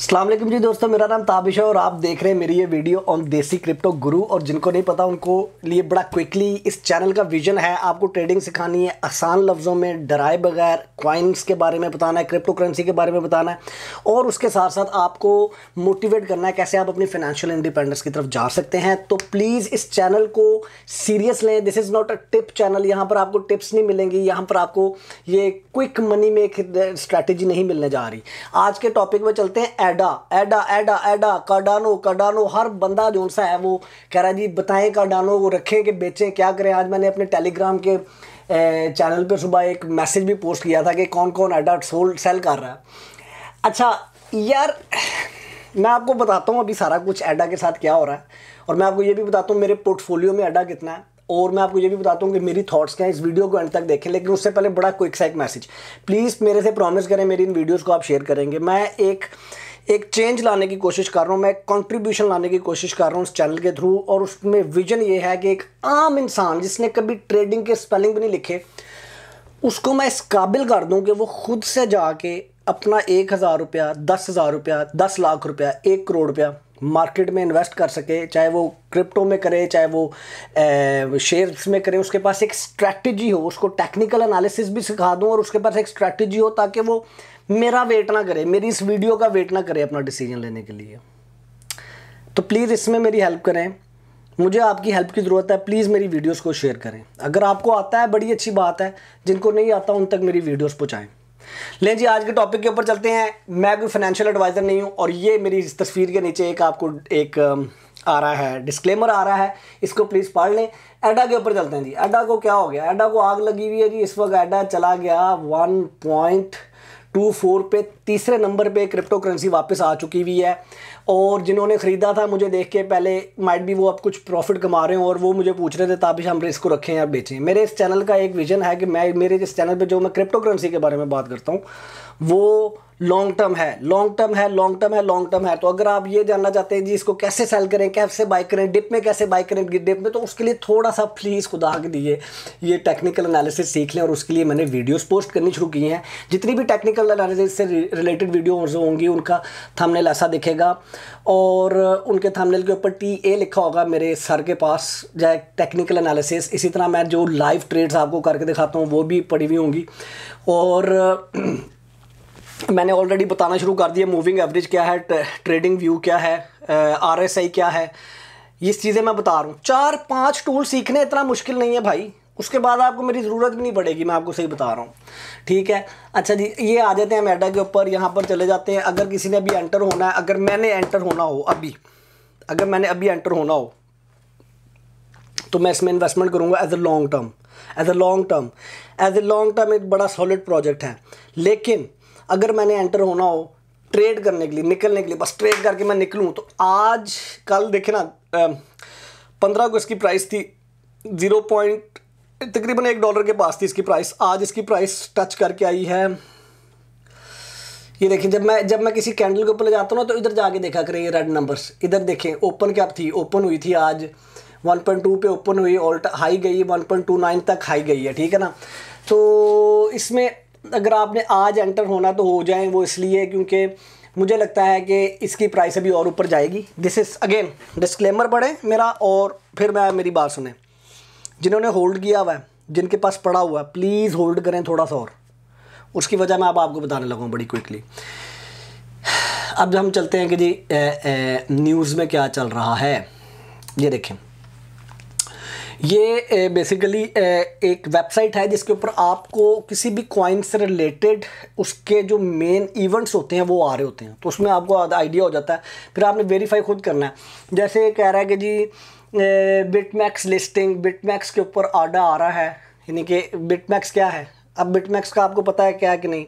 असलम जी दोस्तों मेरा नाम ताबिश है और आप देख रहे हैं मेरी ये वीडियो ऑन देसी क्रिप्टो गुरु और जिनको नहीं पता उनको लिए बड़ा क्विकली इस चैनल का विजन है आपको ट्रेडिंग सिखानी है आसान लफ्ज़ों में डराए बगैर क्वाइंस के बारे में बताना है क्रिप्टो करेंसी के बारे में बताना है और उसके साथ साथ आपको मोटिवेट करना है कैसे आप अपनी फाइनेंशियल इंडिपेंडेंस की तरफ जा सकते हैं तो प्लीज़ इस चैनल को सीरियस लें this is not a tip channel यहाँ पर आपको टिप्स नहीं मिलेंगी यहाँ पर आपको ये क्विक मनी में एक स्ट्रैटेजी नहीं मिलने जा रही आज के टॉपिक में चलते हैं एडा एडा एडा एडा कार्डानो कार्डानो हर बंदा जो सा है वो कह रहा है जी बताएं कार्डानो को रखें कि बेचें क्या करें आज मैंने अपने टेलीग्राम के चैनल पे सुबह एक मैसेज भी पोस्ट किया था कि कौन कौन एडा सोल सेल कर रहा है अच्छा यार मैं आपको बताता हूँ अभी सारा कुछ एडा के साथ क्या हो रहा है और मैं आपको ये भी बताता हूँ मेरे पोर्टफोलियो में एडा कितना है और मैं आपको ये भी बताता हूँ कि मेरी थॉट्स क्या हैं इस वीडियो को एंड तक देखें लेकिन उससे पहले बड़ा क्विक सा एक मैसेज प्लीज़ मेरे से प्रॉमिस करें मेरी इन वीडियोज़ को आप शेयर करेंगे मैं एक एक चेंज लाने की कोशिश कर रहा हूँ मैं एक कंट्रीब्यूशन लाने की कोशिश कर रहा हूँ उस चैनल के थ्रू और उसमें विजन ये है कि एक आम इंसान जिसने कभी ट्रेडिंग के स्पेलिंग भी नहीं लिखे उसको मैं इस काबिल कर दूँ कि वो खुद से जाके अपना एक हज़ार रुपया दस हज़ार रुपया दस लाख रुपया एक करोड़ रुपया मार्केट में इन्वेस्ट कर सके चाहे वो क्रिप्टो में करे चाहे वो शेयर्स में करे उसके पास एक स्ट्रैटेजी हो उसको टेक्निकल एनालिसिस भी सिखा दूँ और उसके पास एक स्ट्रैटेजी हो ताकि वो मेरा वेट ना करे मेरी इस वीडियो का वेट ना करे अपना डिसीजन लेने के लिए तो प्लीज़ इसमें मेरी हेल्प करें मुझे आपकी हेल्प की ज़रूरत है प्लीज़ मेरी वीडियोस को शेयर करें अगर आपको आता है बड़ी अच्छी बात है जिनको नहीं आता उन तक मेरी वीडियोस पहुँचाएँ ले जी आज के टॉपिक के ऊपर चलते हैं मैं कोई फाइनेंशियल एडवाइज़र नहीं हूँ और ये मेरी इस तस्वीर के नीचे एक आपको एक आ रहा है डिस्क्लेमर आ रहा है इसको प्लीज़ पढ़ लें एडा के ऊपर चलते हैं जी एडा को क्या हो गया एडा को आग लगी हुई है जी इस वक्त एडा चला गया वन पॉइंट टू फोर पे तीसरे नंबर पे क्रिप्टो करेंसी वापस आ चुकी हुई है और जिन्होंने ख़रीदा था मुझे देख के पहले माइट भी वो अब कुछ प्रॉफिट कमा रहे हैं और वो मुझे पूछ रहे थे ताबिश हम इसको रखें या बेचें मेरे इस चैनल का एक विजन है कि मैं मेरे इस चैनल पे जो मैं क्रिप्टो करेंसी के बारे में बात करता हूँ वो लॉन्ग टर्म है लॉन्ग टर्म है लॉन्ग टर्म है लॉन्ग टर्म है तो अगर आप ये जानना चाहते हैं जी इसको कैसे सेल करें कैसे बाई करें डिप में कैसे बाई करें डिप में तो उसके लिए थोड़ा सा प्लीज़ खुदा के दिए ये टेक्निकल एनालिसिस सीख लें और उसके लिए मैंने वीडियोस पोस्ट करनी शुरू की हैं जितनी भी टेक्निकल एनालिसिस से रिलेटेड वीडियो होंगी उनका थमनेल ऐसा दिखेगा और उनके थमनेल के ऊपर टी ए लिखा होगा मेरे सर के पास जाए टेक्निकल एनालिसिस इसी तरह मैं जो लाइव ट्रेड्स आपको करके दिखाता हूँ वो भी पड़ी हुई होंगी और मैंने ऑलरेडी बताना शुरू कर दिया मूविंग एवरेज क्या है ट्रेडिंग व्यू क्या है आर एस आई क्या है ये चीज़ें मैं बता रहा हूँ चार पाँच टूल सीखने इतना मुश्किल नहीं है भाई उसके बाद आपको मेरी ज़रूरत भी नहीं पड़ेगी मैं आपको सही बता रहा हूँ ठीक है अच्छा जी ये आ जाते हैं मेटा के ऊपर यहाँ पर चले जाते हैं अगर किसी ने अभी एंटर होना है अगर मैंने एंटर होना हो अभी अगर मैंने अभी एंटर होना हो तो मैं इसमें इन्वेस्टमेंट करूँगा as a long term as a long term as a long term एक बड़ा सॉलिड प्रोजेक्ट है लेकिन अगर मैंने एंटर होना हो ट्रेड करने के लिए निकलने के लिए बस ट्रेड करके मैं निकलूँ तो आज कल देखे ना पंद्रह को इसकी प्राइस थी ज़ीरो पॉइंट तकरीबन एक डॉलर के पास थी इसकी प्राइस आज इसकी प्राइस टच करके आई है ये देखें जब मैं जब मैं किसी कैंडल के ऊपर ले जाता हूँ ना तो इधर जाके देखा करें ये रेड नंबर्स इधर देखें ओपन क्या थी ओपन हुई थी आज 1.2 पे ओपन हुई ऑल्ट हाई गई 1.29 तक हाई गई है ठीक है ना तो इसमें अगर आपने आज एंटर होना तो हो जाए वो इसलिए क्योंकि मुझे लगता है कि इसकी प्राइस अभी और ऊपर जाएगी दिस इज़ अगेन डिस्क्लेमर पढ़ें मेरा और फिर मैं मेरी बात सुने जिन्होंने होल्ड किया हुआ है जिनके पास पड़ा हुआ है प्लीज़ होल्ड करें थोड़ा सा और उसकी वजह मैं अब आपको बताने लगा बड़ी क्विकली अब हम चलते हैं कि जी न्यूज़ में क्या चल रहा है ये देखें ये बेसिकली एक वेबसाइट है जिसके ऊपर आपको किसी भी कॉइन से रिलेटेड उसके जो मेन इवेंट्स होते हैं वो आ रहे होते हैं तो उसमें आपको आइडिया हो जाता है फिर आपने वेरीफाई खुद करना है जैसे कह रहा है कि जी बिटमैक्स लिस्टिंग बिटमैक्स के ऊपर आडा आ रहा है यानी कि बिटमैक्स क्या है अब बिटमैक्स का आपको पता है क्या है कि नहीं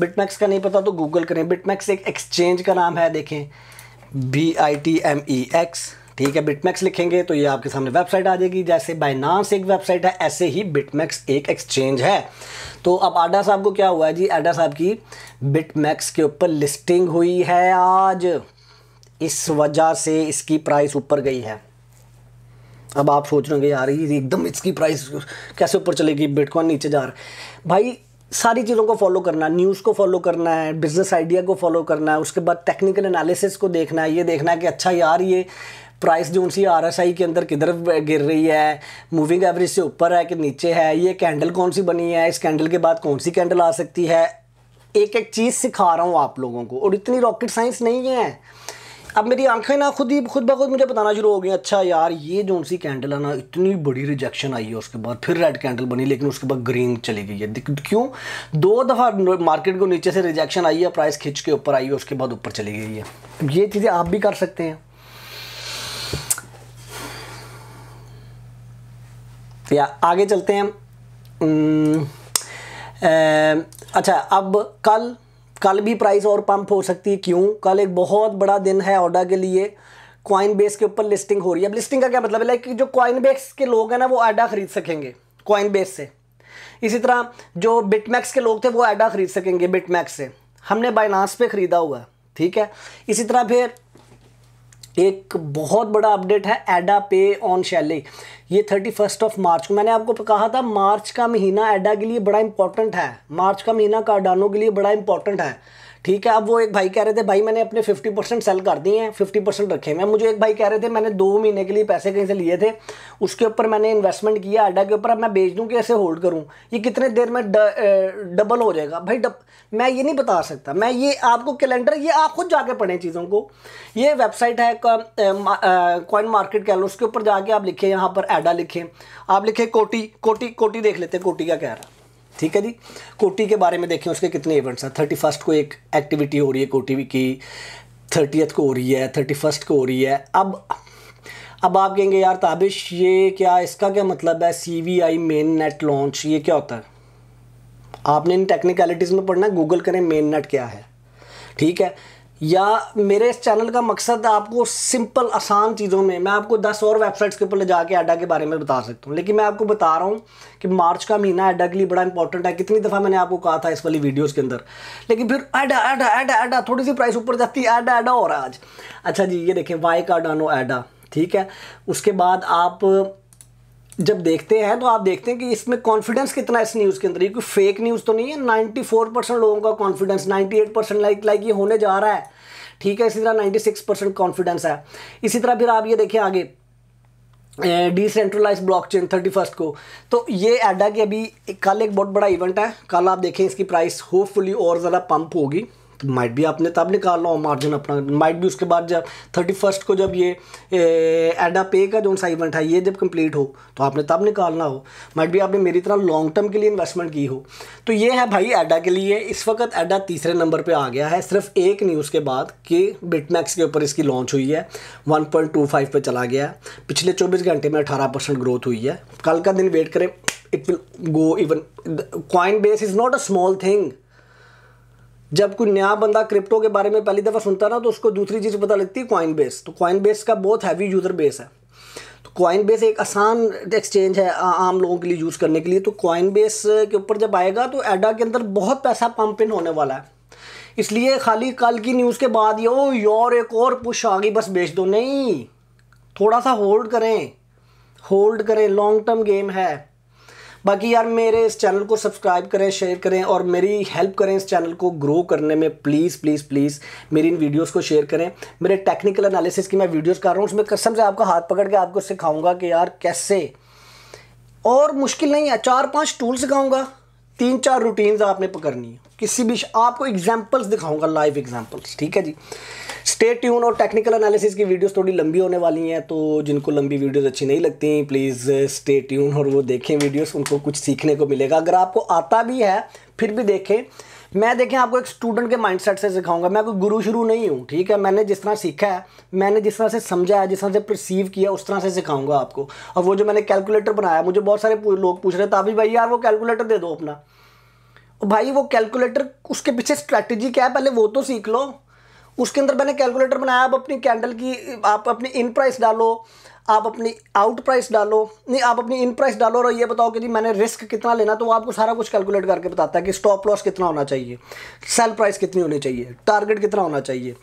बिटमैक्स का नहीं पता तो गूगल करें बिटमैक्स एक एक्सचेंज का नाम है देखें B I T M E X ठीक है बिटमैक्स लिखेंगे तो ये आपके सामने वेबसाइट आ जाएगी जैसे बाइनांस एक वेबसाइट है ऐसे ही बिटमैक्स एक एक्सचेंज है तो अब आडा साहब को क्या हुआ है जी आडा साहब की बिटमैक्स के ऊपर लिस्टिंग हुई है आज इस वजह से इसकी प्राइस ऊपर गई है अब आप सोच रहे हैं यार ये एकदम इसकी प्राइस कैसे ऊपर चलेगी बिटकॉइन नीचे जा रहा भाई सारी चीज़ों को फॉलो करना है न्यूज़ को फॉलो करना है बिज़नेस आइडिया को फॉलो करना है उसके बाद टेक्निकल एनालिसिस को देखना है ये देखना है कि अच्छा यार ये प्राइस जो सी आर के अंदर किधर गिर रही है मूविंग एवरेज से ऊपर है कि नीचे है ये कैंडल कौन सी बनी है इस कैंडल के बाद कौन सी कैंडल आ सकती है एक एक चीज़ सिखा रहा हूँ आप लोगों को और इतनी रॉकेट साइंस नहीं है अब मेरी आंखें ना खुद ही खुद ब खुद मुझे बताना शुरू हो गई अच्छा यार ये जो सी कैंडल है ना इतनी बड़ी रिजेक्शन आई है उसके बाद फिर रेड कैंडल बनी लेकिन उसके बाद ग्रीन चली गई है क्यों दो दफ़ा मार्केट को नीचे से रिजेक्शन आई है प्राइस खिंच के ऊपर आई है उसके बाद ऊपर चली गई है ये चीज़ें आप भी कर सकते हैं या आगे चलते हैं अच्छा अब कल कल भी प्राइस और पंप हो सकती है क्यों कल एक बहुत बड़ा दिन है ऑर्डर के लिए क्वाइन बेस के ऊपर लिस्टिंग हो रही है अब लिस्टिंग का क्या मतलब है लाइक जो क्वाइन बेस के लोग हैं ना वो ऐडा खरीद सकेंगे क्वाइन बेस से इसी तरह जो बिटमैक्स के लोग थे वो एडा खरीद सकेंगे बिटमैक्स से हमने बाइनास पे ख़रीदा हुआ ठीक है इसी तरह फिर एक बहुत बड़ा अपडेट है एडा पे ऑन शैले ये थर्टी फर्स्ट ऑफ मार्च को मैंने आपको कहा था मार्च का महीना एडा के लिए बड़ा इंपॉर्टेंट है मार्च का महीना कार्डानो के लिए बड़ा इंपॉर्टेंट है ठीक है अब वो एक भाई कह रहे थे भाई मैंने अपने 50 परसेंट सेल कर दिए हैं 50 परसेंट रखे मैं मुझे एक भाई कह रहे थे मैंने दो महीने के लिए पैसे कहीं से लिए थे उसके ऊपर मैंने इन्वेस्टमेंट किया अड्डा के ऊपर अब मैं बेच दूँ कैसे होल्ड करूँ ये कितने देर में ड, डबल हो जाएगा भाई डब मैं ये नहीं बता सकता मैं ये आपको कैलेंडर ये आप खुद जाके पढ़ें चीज़ों को ये वेबसाइट है कॉइन मार्केट कह लो उसके ऊपर जाके आप लिखें यहाँ पर एडा लिखें आप लिखें कोटी कोटी कोटी देख लेते हैं कोटी का कह रहा ठीक है जी कोटी के बारे में देखें उसके कितने इवेंट्स हैं थर्टी फर्स्ट को एक एक्टिविटी हो रही है कोटी की थर्टीथ को हो रही है थर्टी फर्स्ट को हो रही है अब अब आप कहेंगे यार ताबिश ये क्या इसका क्या मतलब है C V I mainnet launch ये क्या होता है आपने इन टेक्निकलिटीज़ में पढ़ना है गूगल करें मेन नेट क्या है ठीक है या मेरे इस चैनल का मकसद आपको सिंपल आसान चीज़ों में मैं आपको दस और वेबसाइट्स के ऊपर ले जाके एडा के बारे में बता सकता हूँ लेकिन मैं आपको बता रहा हूँ कि मार्च का महीना एडा के लिए बड़ा इंपॉर्टेंट है कितनी दफ़ा मैंने आपको कहा था इस वाली वीडियोज़ के अंदर लेकिन फिर एडा एडा एडा एडा थोड़ी सी प्राइस ऊपर जाती है एडा एडा हो रहा है आज अच्छा जी ये देखें वाई का डानो एडा ठीक है उसके बाद आप जब देखते हैं तो आप देखते हैं कि इसमें कॉन्फिडेंस कितना इस न्यूज़ के अंदर क्योंकि फेक न्यूज़ तो नहीं है 94 परसेंट लोगों का कॉन्फिडेंस 98 परसेंट लाइक लाइक ये होने जा रहा है ठीक है इसी तरह 96 परसेंट कॉन्फिडेंस है इसी तरह फिर आप ये देखें आगे डिसेंट्रलाइज चेन थर्टी फर्स्ट को तो ये एडा कि अभी कल एक बहुत बड़ा इवेंट है कल आप देखें इसकी प्राइस होपफुली और ज़्यादा पम्प होगी माइट भी आपने तब निकाल लो मार्जिन अपना माइट भी उसके बाद जब थर्टी फर्स्ट को जब ये एडा पे का जो साइवेंट है ये जब कंप्लीट हो तो आपने तब निकालना हो माइट भी आपने मेरी तरह लॉन्ग टर्म के लिए इन्वेस्टमेंट की हो तो ये है भाई एडा के लिए इस वक्त एडा तीसरे नंबर पर आ गया है सिर्फ एक न्यूज़ के बाद कि बिटमैक्स के ऊपर इसकी लॉन्च हुई है वन पॉइंट टू फाइव पर चला गया है पिछले चौबीस घंटे में अठारह परसेंट ग्रोथ हुई है कल का दिन वेट करें it will go even Coinbase is not a small thing जब कोई नया बंदा क्रिप्टो के बारे में पहली दफ़ा सुनता है ना तो उसको दूसरी चीज़ पता लगती है कॉइन बेस तो कॉइन बेस का बहुत हैवी यूज़र बेस है तो कॉइन बेस एक आसान एक्सचेंज है आम लोगों के लिए यूज़ करने के लिए तो कॉइन बेस के ऊपर जब आएगा तो एडा के अंदर बहुत पैसा पम्प इन होने वाला है इसलिए खाली कल की न्यूज़ के बाद ये ओ योर एक और पुश आ गई बस बेच दो नहीं थोड़ा सा होल्ड करें होल्ड करें लॉन्ग टर्म गेम है बाकी यार मेरे इस चैनल को सब्सक्राइब करें शेयर करें और मेरी हेल्प करें इस चैनल को ग्रो करने में प्लीज़ प्लीज़ प्लीज़ मेरी इन वीडियोज़ को शेयर करें मेरे टेक्निकल एनालिसिस की मैं वीडियोज़ कर रहा हूँ उसमें कसम से आपका हाथ पकड़ के आपको सिखाऊंगा कि यार कैसे और मुश्किल नहीं है चार पाँच टूल सिखाऊँगा तीन चार रूटीन्स आपने पकड़नी है किसी भी आपको एग्जाम्पल्स दिखाऊंगा लाइव एग्जाम्पल्स ठीक है जी स्टे ट्यून और टेक्निकल एनालिसिस की वीडियोस थोड़ी लंबी होने वाली हैं तो जिनको लंबी वीडियोस अच्छी नहीं लगती प्लीज़ स्टे ट्यून और वो देखें वीडियोस उनको कुछ सीखने को मिलेगा अगर आपको आता भी है फिर भी देखें मैं देखें आपको एक स्टूडेंट के माइंडसेट से सिखाऊंगा मैं कोई गुरु शुरू नहीं हूँ ठीक है मैंने जिस तरह सीखा है मैंने जिस तरह से समझा है जिस तरह से प्रसीव किया उस तरह से सिखाऊंगा आपको और वो जो मैंने कैलकुलेटर बनाया मुझे बहुत सारे लोग पूछ रहे थे अभी भाई यार वो कैलकुलेटर दे दो अपना भाई वो कैलकुलेटर उसके पीछे स्ट्रैटेजी क्या है पहले वो तो सीख लो उसके अंदर मैंने कैलकुलेटर बनाया आप अपनी कैंडल की आप अपनी इन प्राइस डालो आप अपनी आउट प्राइस डालो नहीं आप अपनी इन प्राइस डालो और ये बताओ कि जी मैंने रिस्क कितना लेना तो वो आपको सारा कुछ कैलकुलेट करके बताता है कि स्टॉप लॉस कितना होना चाहिए सेल प्राइस कितनी होनी चाहिए टारगेट कितना होना चाहिए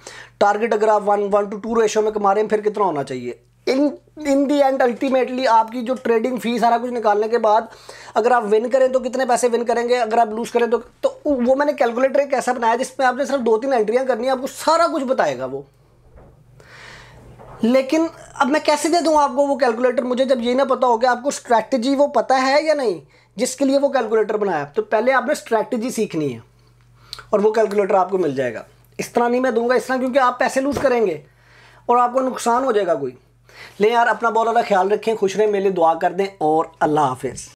टारगेट अगर आप one one two two ratio में कमा रहे हैं फिर कितना होना चाहिए इन इन दी एंड अल्टीमेटली आपकी जो ट्रेडिंग फी सारा कुछ निकालने के बाद अगर आप विन करें तो कितने पैसे विन करेंगे अगर आप लूज़ करें तो तो वो मैंने कैलकुलेटर एक ऐसा बनाया जिसमें आपने सिर्फ दो तीन एंट्रियाँ करनी है आपको सारा कुछ बताएगा वो लेकिन अब मैं कैसे दे दूँ आपको वो कैलकुलेटर मुझे जब ये ना पता हो गया आपको स्ट्रैटेजी वो पता है या नहीं जिसके लिए वो कैलकुलेटर बनाया तो पहले आपने स्ट्रैटेजी सीखनी है और वो कैलकुलेटर आपको मिल जाएगा इस तरह नहीं मैं दूंगा इस तरह क्योंकि आप पैसे लूज़ करेंगे और आपको नुकसान हो जाएगा कोई ले यार अपना बहुत ज़्यादा ख्याल रखें खुश रहें मेरे दुआ कर दें और अल्लाह हाफिज़